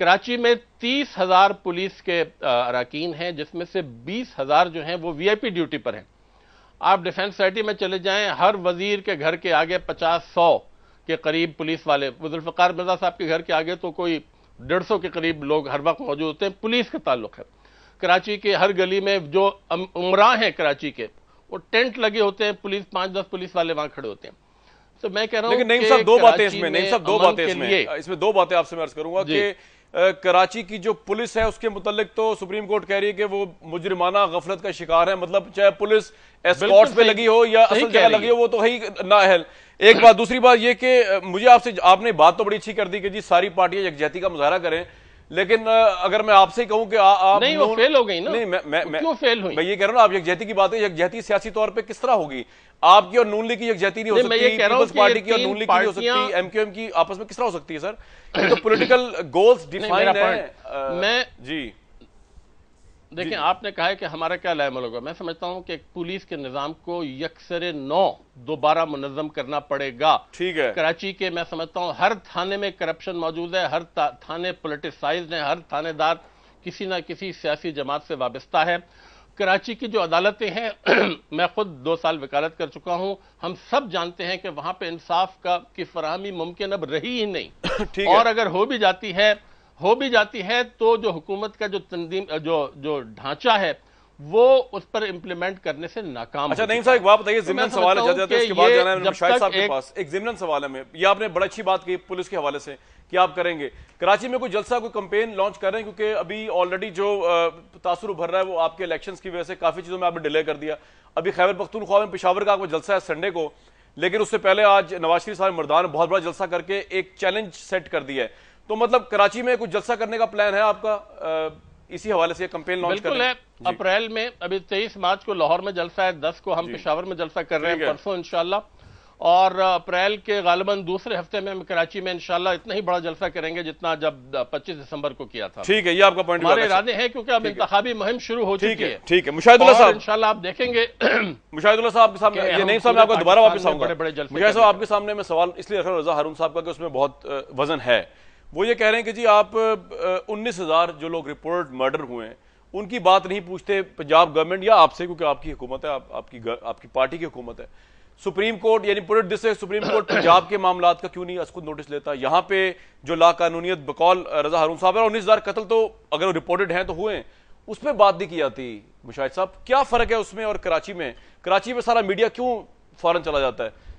कराची में तीस हजार पुलिस के अरकान हैं जिसमें से बीस हजार जो हैं वो वीआईपी ड्यूटी पर हैं आप डिफेंस सोसाइटी में चले जाएं हर वजीर के घर के आगे पचास सौ के करीब पुलिस वाले जुल्फ़ार मिर्जा साहब के घर के आगे तो कोई डेढ़ सौ के करीब लोग हर वक्त मौजूद होते हैं पुलिस का ताल्लुक है कराची के हर गली में जो उमरा हैं कराची के वो टेंट लगे होते हैं पुलिस पांच दस पुलिस वाले वहां खड़े होते हैं तो मैं कह रहा हूं दो बातें इसमें दो बातें इसमें इसमें दो बातें आपसे मैं अर्ज करूंगा कि कराची की जो पुलिस है उसके मुतालिक तो सुप्रीम कोर्ट कह रही है कि वो मुजरमाना गफलत का शिकार है मतलब चाहे पुलिस एस्कॉट्स पे लगी हो या असल जगह लगी हो वो तो है ही एक बात दूसरी बात ये कि मुझे आपसे आपने बात तो बड़ी अच्छी कर दी कि जी सारी पार्टियां यकजहती का मुजाहरा करें लेकिन अगर मैं आपसे कहूं कि आ, आप नहीं वो फेल हो गई ना नहीं मैं मैं, क्यों फेल हुई मैं ये कह रहा हूं आप यकजहती की बात है यकजहती सियासी तौर पे किस तरह होगी आपकी और नून लीग की यकजहती नहीं हो सकती पीपल्स पार्टी की और नून लीग की नहीं हो सकती एमक्यूएम की आपस में किस तरह हो सकती है सर तो पॉलिटिकल गोल्स डिफाइन है मैं जी देखिए आपने कहा है कि हमारा क्या लाइमल होगा मैं समझता हूं कि पुलिस के निज़ाम को यकसर नौ दोबारा मुनजम करना पड़ेगा ठीक है कराची के मैं समझता हूँ हर थाने में करप्शन मौजूद है हर थाने पोलिटिसाइज है हर थानेदार किसी ना किसी सियासी जमात से वाबस्ता है कराची की जो अदालतें हैं मैं खुद दो साल वकालत कर चुका हूं हम सब जानते हैं कि वहां पे इंसाफ का की फरहमी मुमकिन अब रही ही नहीं ठीक और अगर हो भी जाती है हो भी जाती है तो जो हुकूमत का जो तंदीम जो जो ढांचा है वो उस पर इंप्लीमेंट करने से नाकाम अच्छा नहीं साहब एक बात बताइए तो जिमनन तो सवाल है जाते इसके बाद जाना है शाहिद साहब के पास एक जिमनन सवाल है मैं ये आपने बड़ी अच्छी बात की पुलिस के हवाले से कि आप करेंगे कराची में कोई जलसा कोई कंपेन लॉन्च कर रहे हैं क्योंकि अभी ऑलरेडी जो तासुर उभर रहा है वो आपके इलेक्शन की वजह से काफ़ी चीज़ों में आपने डिले कर दिया अभी खैबर पख्तूनख्वा में पिशावर का जलसा है संडे को लेकिन उससे पहले आज नवाज शरीफ साहब मरदान बहुत बड़ा जलसा करके एक चैलेंज सेट कर दिया है तो मतलब कराची में कुछ जलसा करने का प्लान है आपका इसी हवाले से कंपेन लॉन्च बिल्कुल है अप्रैल में अभी तेईस मार्च को लाहौर में जलसा है दस को हम पेशावर में जलसा कर रहे हैं परसों इंशाला और अप्रैल के गालबन दूसरे हफ्ते में हम कराची में इंशाला इतना ही बड़ा जलसा करेंगे जितना जब 25 दिसंबर को किया था ठीक है ये आपका पॉइंट हमारे इरादे हैं क्योंकि अब इंतबी मुहिम शुरू हो चुकी है ठीक है मुशाहिदुल्ला साहब इंशाल्लाह आप देखेंगे मुशाहिदुल्ला साहब के सामने ये नहीं साहब आपको दोबारा वापस आऊंगा बड़े बड़े जलसे मुशाहिद साहब आपके सामने मैं सवाल इसलिए रखा रजा हारून साहब का उसमें बहुत वजन है वो ये कह रहे हैं कि जी आप उन्नीस हज़ार जो लोग रिपोर्ट मर्डर हुए हैं उनकी बात नहीं पूछते पंजाब गवर्नमेंट या आपसे क्योंकि आपकी हुकूमत है आप, आपकी आपकी पार्टी की हुकूमत है सुप्रीम कोर्ट यानी put this supreme court Punjab के मामला का क्यों नहीं खुद नोटिस लेता यहाँ पे जो लाकानूनीत बकौल रजा हारून साहब है उन्नीस हजार कत्ल तो अगर रिपोर्टेड हैं तो हुए उस पर बात नहीं की जाती मुशाहिद साहब क्या फर्क है उसमें और कराची में कराची में सारा मीडिया क्यों फौरन चला जाता है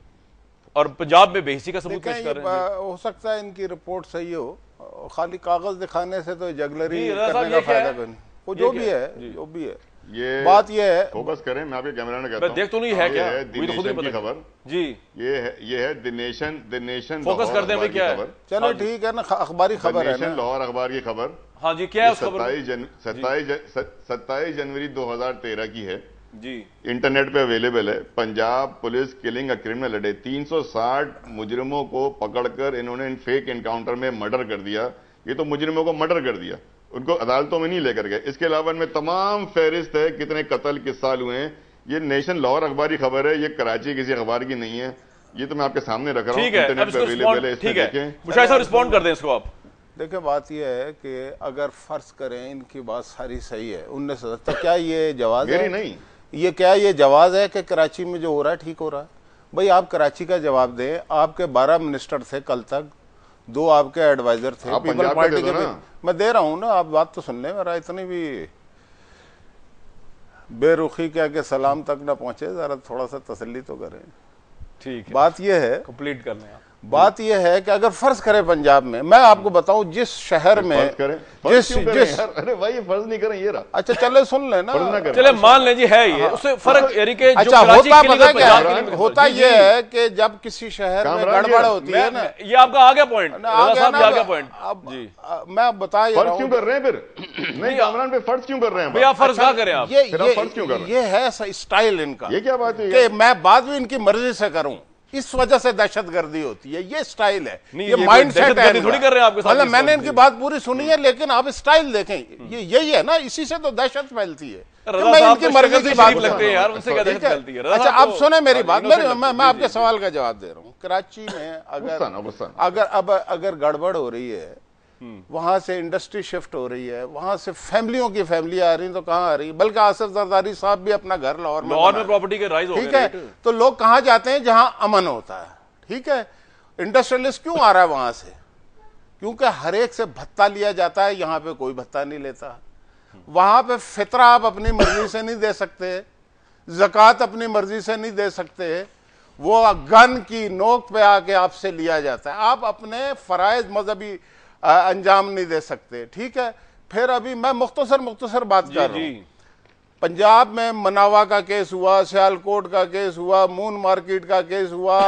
और पंजाब में बेहसी का सबूत पेश कर रहे हैं हो सकता है इनकी रिपोर्ट सही हो खाली कागज दिखाने से तो जगलरी करने का फायदा नहीं वो जो भी है जो भी है ये बात ये है फोकस करें मैं आपके कैमरा ने कहता देख तो नहीं है क्या ये तो खुद की खबर जी ये है ये है दिनेशन दिनेशन फोकस कर दें क्या है चलो हाँ ठीक है ना अखबारी खबर है लाहौर अखबार की खबर हाँ जी क्या है सत्ताईस जनवरी दो जनवरी 2013 की है जी इंटरनेट पे अवेलेबल है Punjab police killing a criminal a day 360 मुजरिमों को पकड़कर इन्होंने इन फेक इनकाउंटर में मर्डर कर दिया ये तो मुजरिमों को मर्डर कर दिया उनको अदालतों में नहीं लेकर गए इसके अलावा इनमें तमाम फहरिस्त है कितने कत्ल किस साल हुए हैं ये नेशन लाहौर अखबार की खबर है ये कराची किसी अखबार की नहीं है ये तो मैं आपके सामने रख रहा हूँ इंटरनेट पर अवेलेबल है रिस्पॉन्ड कर दें इसको आप देखिए बात यह है कि अगर फर्ज करें इनकी बात सारी सही है उन्नीस तो क्या ये जवाब नहीं ये क्या ये जवाब है कि कराची में जो हो रहा है ठीक हो रहा है भाई आप कराची का जवाब दें आपके बारह मिनिस्टर थे कल तक दो आपके एडवाइजर थे आप पीपल पार्टी के भी मैं दे रहा हूँ ना आप बात तो सुन लें मेरा इतनी भी बेरुखी क्या के सलाम तक ना पहुंचे ज़रा थोड़ा सा तसल्ली तो करें ठीक बात यह है कंप्लीट कर लें आप बात यह है कि अगर फर्ज करें पंजाब में मैं आपको बताऊं जिस शहर में करें फर्ज जिस जिस अरे भाई फर्ज नहीं करें ये रहा अच्छा चले सुन ले ना, चले मान ले जी है ये हाँ। उससे फर्क हाँ। यानी कि अच्छा होता पता क्या है होता ये है कि जब किसी शहर में गड़बड़ होती है ना ये आपका आगे पॉइंट आगे पॉइंट जी मैं बता फर्ज क्यों कर रहे हैं फिर नहीं कामरान पे फर्ज क्यों कर रहे हैं आप फर्ज क्या अच्छा, करें आप ये फर्ज क्यों कर रहे हैं ये है स्टाइल इनका ये क्या बात है मैं बात भी इनकी मर्जी से करूँ इस वजह से दहशतगर्दी होती है ये स्टाइल है नहीं, ये, ये माइंड सेट थोड़ी कर रहे हैं आपके साथ मैंने इनकी बात पूरी सुनी है हम्म। लेकिन आप स्टाइल देखें हम्म। ये यही है ना इसी से तो दहशत फैलती है तो इनकी बात लगते हैं यार उनसे तो क्या दहशत फैलती है अच्छा आप सुने मेरी हाँ, बात मैं आपके सवाल का जवाब दे रहा हूँ कराची में अगर अगर अब अगर गड़बड़ हो रही है वहां से इंडस्ट्री शिफ्ट हो रही है वहां से फैमिलियों की फैमिली आ रही है तो कहाँ आ रही है बल्कि आसफ जरदारी साहब भी अपना घर लाहौर लाहौर में प्रॉपर्टी के राइज ठीक है तो लोग कहाँ जाते हैं जहां अमन होता है ठीक है इंडस्ट्रियलिस्ट क्यों आ रहा है वहां से क्योंकि हर एक से भत्ता लिया जाता है यहाँ पे कोई भत्ता नहीं लेता वहां पे फितरा आप अपनी मर्जी से नहीं दे सकते जक़ात अपनी मर्जी से नहीं दे सकते वो गन की नोक पे आके आपसे लिया जाता है आप अपने फरायज मजहबी अंजाम नहीं दे सकते ठीक है फिर अभी मैं मुख्तसर मुख्तसर बात कर रहा हूँ पंजाब में मनावा का केस हुआ सियालकोट का केस हुआ मून मार्केट का केस हुआ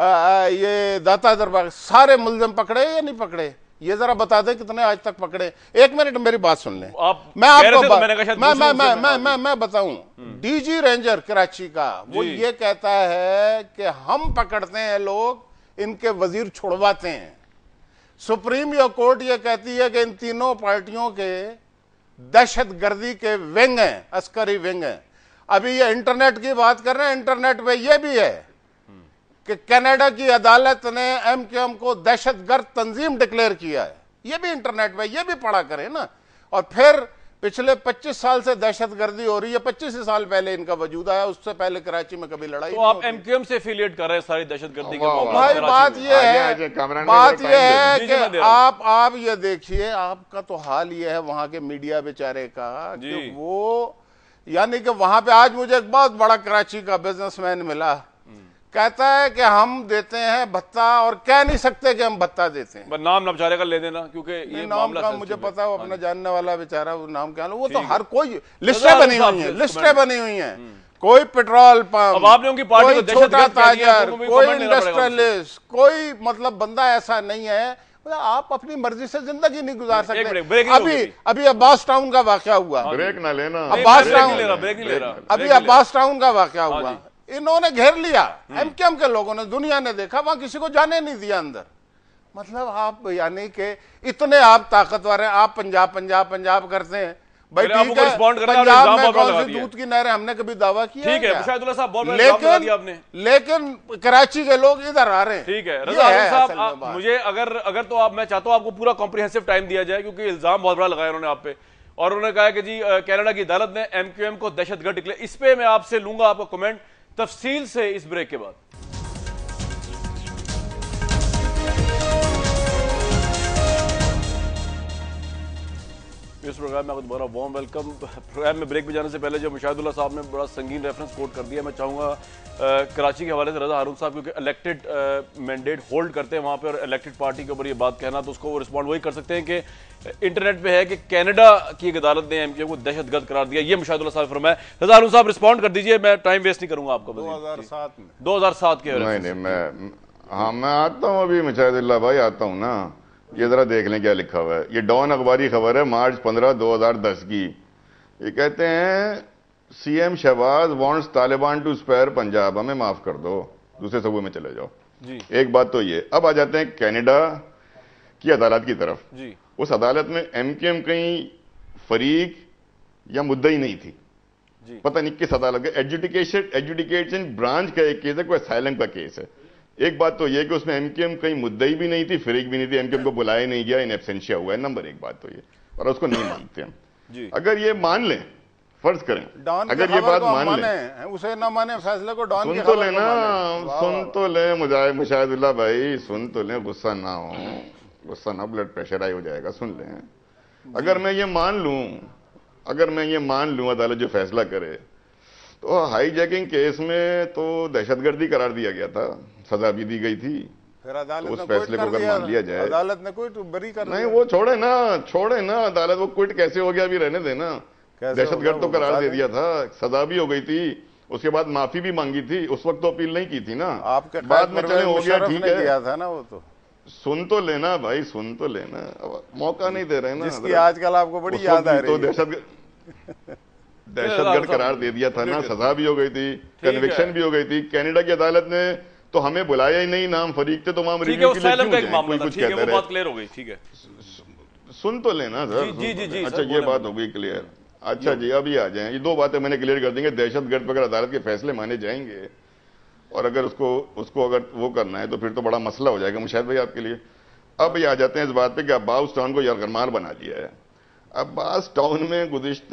आ, ये दाता दरबार सारे मुलजम पकड़े या नहीं पकड़े ये जरा बता दे कितने आज तक पकड़े एक मिनट मेरी बात सुन लें आप मैं आपको तो मैं, मैं, मैं, मैं, मैं, मैं, मैं डीजी रेंजर कराची का वो ये कहता है कि हम पकड़ते हैं लोग इनके वजीर छोड़वाते हैं सुप्रीम या कोर्ट ये कहती है कि इन तीनों पार्टियों के दहशत गर्दी के विंग हैं अस्करी विंग हैं अभी ये इंटरनेट की बात कर रहे हैं इंटरनेट पे ये भी है कि कनाडा की अदालत ने एम के एम को दहशत गर्द तंजीम डिक्लेयर किया है ये भी इंटरनेट पे ये भी पढ़ा करें ना और फिर पिछले 25 साल से दहशत गर्दी हो रही है पच्चीस साल पहले इनका वजूद आया उससे पहले कराची में कभी लड़ाई तो आप एमकेएम से एफिलिएट कर रहे हैं सारी गर्दी के भाई बात ये है बात ये है कि आप आप ये देखिए आपका तो हाल ये है वहां के मीडिया बेचारे का वो यानी कि वहां पे आज मुझे एक बहुत बड़ा कराची का बिजनेसमैन मिला कहता है कि हम देते हैं भत्ता और कह नहीं सकते कि हम भत्ता देते हैं नाम नबचारे का ले देना क्योंकि ये नाम का मुझे पता है वो हाँ अपना जानने वाला बेचारा वो नाम क्या वो तो हर कोई तो लिस्टें बनी हुई हैं लिस्टें बनी हुई हैं कोई पेट्रोल पंप आपने उनकी पार्टी कोई छोटा ताजर कोई इंडस्ट्रियलिस्ट कोई मतलब बंदा ऐसा नहीं है मतलब आप अपनी मर्जी से जिंदगी नहीं गुजार सकते ब्रेक, ब्रेक अभी अभी अब्बास टाउन का वाक्य हुआ ब्रेक ना लेना अब्बास टाउन अभी अब्बास टाउन का वाक्य हाँ हुआ इन्होंने घेर लिया एमकेएम हम्म। के लोगों ने दुनिया ने देखा वहां किसी को जाने नहीं दिया अंदर मतलब आप यानी के इतने आप ताकतवर हैं आप पंजाब पंजाब पंजाब करते हैं भाई ठीक है पंजाब में कौन सी दूध की नहरें हमने कभी दावा किया ठीक है साहब लेकिन लेकिन कराची के लोग इधर आ रहे हैं ठीक है साहब मुझे अगर अगर तो आप मैं चाहता हूँ आपको पूरा कॉम्प्रीहेंसिव टाइम दिया जाए क्योंकि इल्जाम बहुत बड़ा लगाया उन्होंने आप पे और उन्होंने कहा कि जी कनाडा की अदालत ने एमक्यूएम को दहशतगर्द डिक्लेयर इस पे मैं आपसे लूंगा आपका कमेंट तफसील से इस ब्रेक के बाद इस प्रोग्राम में आपको दोबारा वार्म वेलकम प्रोग्राम में ब्रेक में जाने से पहले जो मुशाहदुल्ला साहब ने बड़ा संगीन रेफरेंस कोट कर दिया मैं चाहूँगा कराची के हवाले से रजा हारून साहब क्योंकि इलेक्टेड मैंडेट होल्ड करते हैं वहाँ पर इलेक्टेड पार्टी के ऊपर ये बात कहना तो उसको वो रिस्पॉन्ड वही कर सकते हैं कि इंटरनेट पर है कि कैनेडा की एक अदालत ने एम को दहशतगर्द करार दिया ये मुशाहदुल्ला साहब फरमाए रजा हारून साहब रिस्पॉन्ड कर दीजिए मैं टाइम वेस्ट नहीं करूँगा आपको दो हज़ार सात दो हज़ार सात के हाँ मैं आता हूँ अभी मुशाहदुल्ला भाई आता हूँ ना ये ज़रा देख लें क्या लिखा हुआ है ये डॉन अखबारी खबर है मार्च 15 2010 की ये कहते हैं CM Shahbaz wants Taliban to spare Punjab हमें माफ़ कर दो दूसरे सबूत में चले जाओ जी एक बात तो ये अब आ जाते हैं कैनेडा की अदालत की तरफ जी उस अदालत में एम के एम कहीं फरीक या मुद्दा ही नहीं थी जी पता नहीं किस अदालत का एजुडिकेशन एजुडिकेशन ब्रांच का एक केस है कोई साइलेंट का केस है एक बात तो यह कि उसमें एमकेएम कहीं मुद्दई भी नहीं थी फिरिक भी नहीं थी एमकेएम को बुलाया नहीं गया इन एबसेंशिया हुआ है नंबर एक बात तो ये और उसको नहीं मानते हम जी अगर ये मान लें फर्ज करें अगर ये बात मान लें उसे ना माने फैसले को डॉन सुन तो लेना सुन तो ले मुजाहिद मुशाहिदुल्ला भाई सुन तो ले गुस्सा ना हो गुस्सा ना ब्लड प्रेशर हाई हो जाएगा सुन लें अगर मैं ये मान लूं अगर मैं ये मान लूं अदालत जो फैसला करे तो हाईजैकिंग केस में तो दहशतगर्दी करार दिया गया था सजा भी दी गई थी फिर अदालत तो उस फैसले को अगर मान लिया जाए अदालत ने कोई बरी कर नहीं वो छोड़े ना छोड़े ना अदालत वो क्विट कैसे हो गया अभी रहने देना दहशतगर्द तो करार दे दिया था सजा भी हो गई थी उसके बाद माफी भी मांगी थी उस वक्त तो अपील नहीं की थी ना आपके बाद में चले हो गया ठीक है दिया था ना वो तो सुन तो लेना भाई सुन तो लेना अब मौका नहीं दे रहे ना जिसकी आजकल आपको बड़ी याद आ तो रही तो दहशतगर्द दहशतगर्द करार दे दिया था ना सजा भी हो गई थी कन्विक्शन भी हो गई थी कैनेडा की अदालत ने तो हमें बुलाया ही नहीं नाम फरीक थे तो वहां कुछ कहते रहे हो गई सुन तो लेना सर जी जी जी अच्छा ये बात हो गई क्लियर अच्छा जी अभी आ जाए ये दो बातें मैंने क्लियर कर देंगे दहशतगर्द पर अगर अदालत के फैसले माने जाएंगे और अगर उसको उसको अगर वो करना है तो फिर तो बड़ा मसला हो जाएगा मुशाह भाई आपके लिए अब ये आ जाते हैं इस बात पे कि अब्बाउस खान को यरगमार बना दिया है अब्बास टाउन में गुज्त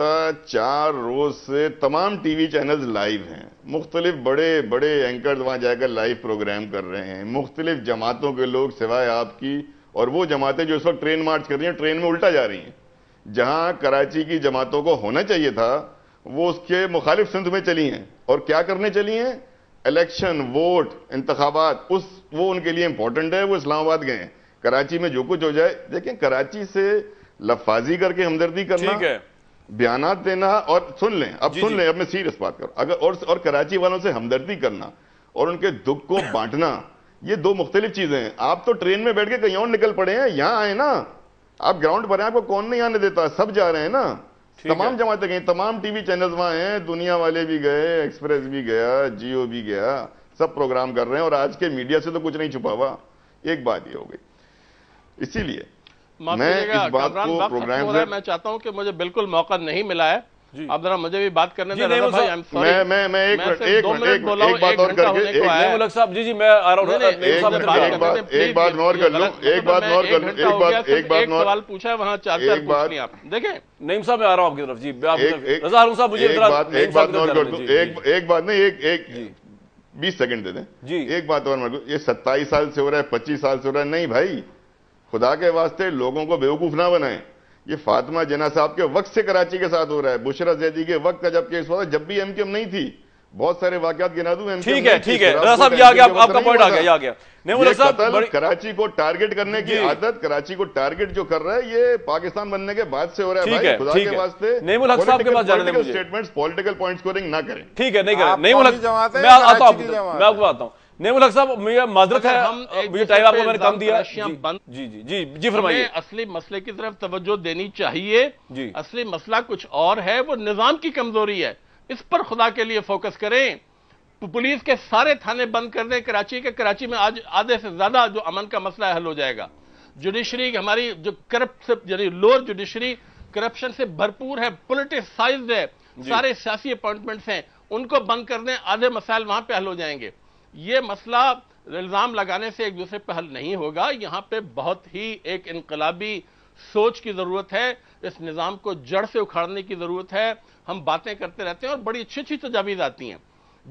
चार रोज से तमाम टीवी चैनल्स लाइव हैं मुख्तलिफ बड़े बड़े एंकर वहाँ जाकर लाइव प्रोग्राम कर रहे हैं मुख्तलिफ जमातों के लोग सिवाय आपकी और वो जमातें जो इस वक्त ट्रेन मार्च कर रही हैं ट्रेन में उल्टा जा रही हैं जहाँ कराची की जमातों को होना चाहिए था वो उसके मुखालिफ सिंध में चली हैं और क्या करने चली हैं इलेक्शन वोट इंतबात उस वो उनके लिए इंपॉर्टेंट है वो इस्लामाबाद गए कराची में जो कुछ हो जाए देखें कराची से लफाजी करके हमदर्दी करना ठीक है बयान देना और सुन लें अब सुन लें अब मैं सीरियस बात करूं अगर और और कराची वालों से हमदर्दी करना और उनके दुख को बांटना ये दो मुख्तलिफ चीजें हैं आप तो ट्रेन में बैठ के कहीं और निकल पड़े हैं यहां आए ना आप ग्राउंड पर हैं आपको कौन नहीं आने देता सब जा रहे हैं ना तमाम जमातें गई तमाम टीवी चैनल वहां हैं दुनिया वाले भी गए एक्सप्रेस भी गया जियो भी गया सब प्रोग्राम कर रहे हैं और आज के मीडिया से तो कुछ नहीं छुपा हुआ एक बात ये हो गई इसीलिए मैं इस बात को प्रोग्राम से मैं चाहता हूं कि मुझे बिल्कुल मौका नहीं मिला है अब जरा मुझे भी बात करने दें भाई मैं मैं मैं एक एक एक, एक बात और करके एक मुलक साहब जी जी मैं आ रहा हूं एक बात एक बात और कर लूं एक बात और कर लूं एक बात एक बात और सवाल पूछा है वहां चार चार पूछ नहीं आप देखें नईम साहब मैं आ रहा हूं आपकी तरफ जी आप रजा हारून साहब मुझे जरा एक बात और कर लूं एक एक बात नहीं एक एक 20 सेकंड दे दें जी एक बात और मेरे को ये 27 साल से हो रहा है 25 साल से हो रहा है नहीं भाई खुदा के वास्ते लोगों को बेवकूफ ना बनाएं ये फातिमा जना साहब के वक्त से कराची के साथ हो रहा है बुशरा जैदी के वक्त का जबकि इस वक्त जब भी एमकेएम नहीं थी बहुत सारे वाकत गिना दूं ठीक है ठीक है साहब ये आ गया आपका पॉइंट आ गया साहब कराची को टारगेट करने की आदत कराची को टारगेट जो कर रहा है ये पाकिस्तान बनने के बाद से हो रहा है ठीक है खुदा के वास्ते साहब के पास जाने स्टेटमेंट्स पॉलिटिकल पॉइंट स्कोरिंग ना करें ठीक है नहीं करें नेमुल हक मैं आता मैं आपको आता हूँ नेमुलक साहब ये माजरत अच्छा, है हम ये टाइम आपको मैंने कम दिया जी, बंद जी जी जी जी फरमाइए असली मसले की तरफ तवज्जो देनी चाहिए जी असली मसला कुछ और है वो निजाम की कमजोरी है इस पर खुदा के लिए फोकस करें पुलिस के सारे थाने बंद कर दें कराची के कराची में आज आधे से ज्यादा जो अमन का मसला हल हो जाएगा जुडिशरी हमारी जो करप्ट यानी लोअर जुडिशरी करप्शन से भरपूर है पोलिटिसाइज है सारे सियासी अपॉइंटमेंट्स हैं उनको बंद कर दें आधे मसाइल वहां पर हल हो जाएंगे ये मसला इल्ज़ाम लगाने से एक दूसरे पर हल नहीं होगा यहाँ पे बहुत ही एक इनकलाबी सोच की ज़रूरत है इस निज़ाम को जड़ से उखाड़ने की ज़रूरत है हम बातें करते रहते हैं और बड़ी अच्छी अच्छी तजावीज़ आती हैं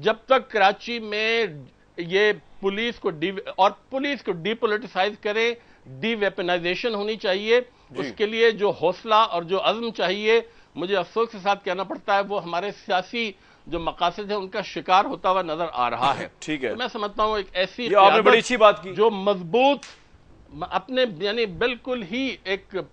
जब तक कराची में ये पुलिस को डी और पुलिस को डीपोलिटिसाइज करें डी वेपनाइजेशन होनी चाहिए उसके लिए जो हौसला और जो अज़म चाहिए मुझे अफसोस के साथ कहना पड़ता है वो हमारे सियासी जो मकासद है उनका शिकार होता हुआ नजर आ रहा है ठीक है तो मैं समझता हूँ एक ऐसी ये आपने बड़ी अच्छी बात की जो मजबूत अपने यानी बिल्कुल ही एक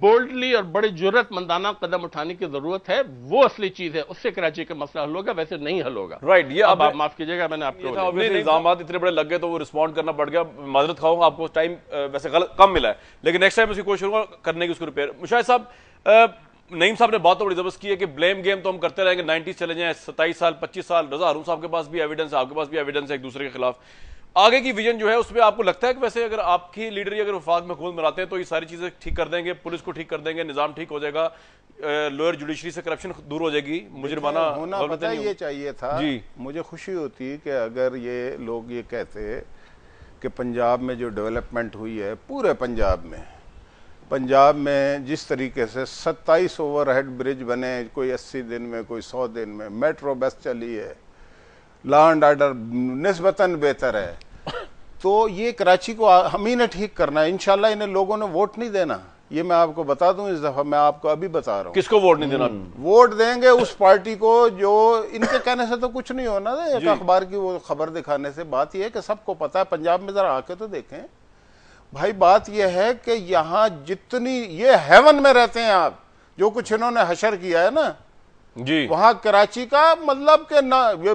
बोल्डली और बड़े जरूरत मंदाना कदम उठाने की जरूरत है वो असली चीज है उससे कराची का मसला हल होगा वैसे नहीं हल होगा राइट right, ये अब आप माफ कीजिएगा मैंने आपको तो इल्जाम इतने बड़े लग गए तो वो रिस्पॉन्ड करना पड़ गया माजरत खाऊंगा आपको टाइम वैसे कम मिला है लेकिन नेक्स्ट टाइम उसकी कोशिश करने की उसको रिपेयर मुशाह साहब नईम साहब ने बात तो बड़ी जबस की है कि ब्लेम गेम तो हम करते रहेंगे नाइन्टीज चले जाएं सत्ताईस साल पच्चीस साल रजा हारून साहब के पास भी एविडेंस है आपके पास भी एविडेंस है एक दूसरे के खिलाफ आगे की विजन जो है उसमें आपको लगता है कि वैसे अगर आपकी लीडरी अगर वफाक में खून मनाते हैं तो ये सारी चीज़ें ठीक कर देंगे पुलिस को ठीक कर देंगे निज़ाम ठीक हो जाएगा लोअर जुडिशरी से करप्शन दूर हो जाएगी मुजरमाना होना पता ये चाहिए था जी मुझे खुशी होती कि अगर ये लोग ये कहते कि पंजाब में जो डेवलपमेंट हुई है पूरे पंजाब में पंजाब में जिस तरीके से 27 ओवरहेड ब्रिज बने कोई 80 दिन में कोई 100 दिन में मेट्रो बस चली है ला एंड आर्डर नस्बता बेहतर है तो ये कराची को हम ही ने ठीक करना है इनशाला इन्हें लोगों ने वोट नहीं देना ये मैं आपको बता दूं इस दफा मैं आपको अभी बता रहा हूँ किसको वोट नहीं देना हम्म। वोट देंगे उस पार्टी को जो इनके कहने से तो कुछ नहीं होना एक अखबार की वो खबर दिखाने से बात यह है कि सबको पता है पंजाब में जरा आके तो देखें भाई बात यह है कि यहाँ जितनी ये हेवन में रहते हैं आप जो कुछ इन्होंने हशर किया है ना जी वहाँ कराची का मतलब के ना ये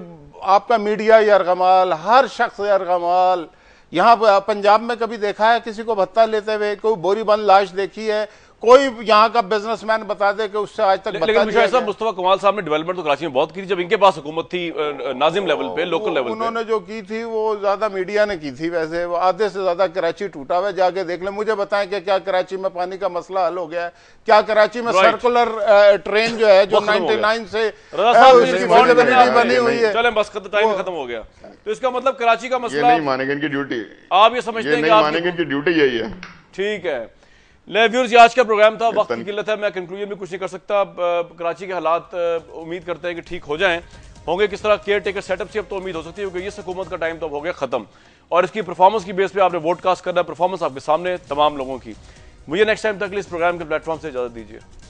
आपका मीडिया यरगमाल हर शख्स यरगमाल यहाँ पंजाब में कभी देखा है किसी को भत्ता लेते हुए कोई बोरी बंद लाश देखी है कोई यहाँ का बिजनेसमैन बता दे कि उससे आज तक लेकिन मुस्तफा कमाल साहब ने डेवलपमेंट तो कराची में बहुत की जब इनके पास हुकूमत थी नाजिम लेवल पे लोकल लेवल उन्होंने जो की थी वो ज्यादा मीडिया ने की थी वैसे वो आधे से ज्यादा कराची टूटा हुआ जाके देख ले मुझे बताएं कि क्या कराची में पानी का मसला हल हो गया है क्या कराची में सर्कुलर ट्रेन जो है जो नाइनटी से बनी हुई है खत्म हो गया तो इसका मतलब कराची का मसला नहीं मानेंगे इनकी ड्यूटी आप ये समझते हैं ड्यूटी यही है ठीक है ले व्यूर्स ये आज का प्रोग्राम था वक्त की किल्लत है मैं कंक्लूजन में कुछ नहीं कर सकता कराची के हालात उम्मीद करते हैं कि ठीक हो जाएं होंगे किस तरह केयर टेकर सेटअप से अब तो उम्मीद हो सकती है क्योंकि इस हुकूमत का टाइम तो अब हो गया ख़त्म और इसकी परफॉर्मेंस की बेस पे आपने वोट कास्ट करना परफॉर्मेंस आपके सामने तमाम लोगों की मुझे नेक्स्ट टाइम तक इस प्रोग्राम के प्लेटफॉर्म से इजाज़त दीजिए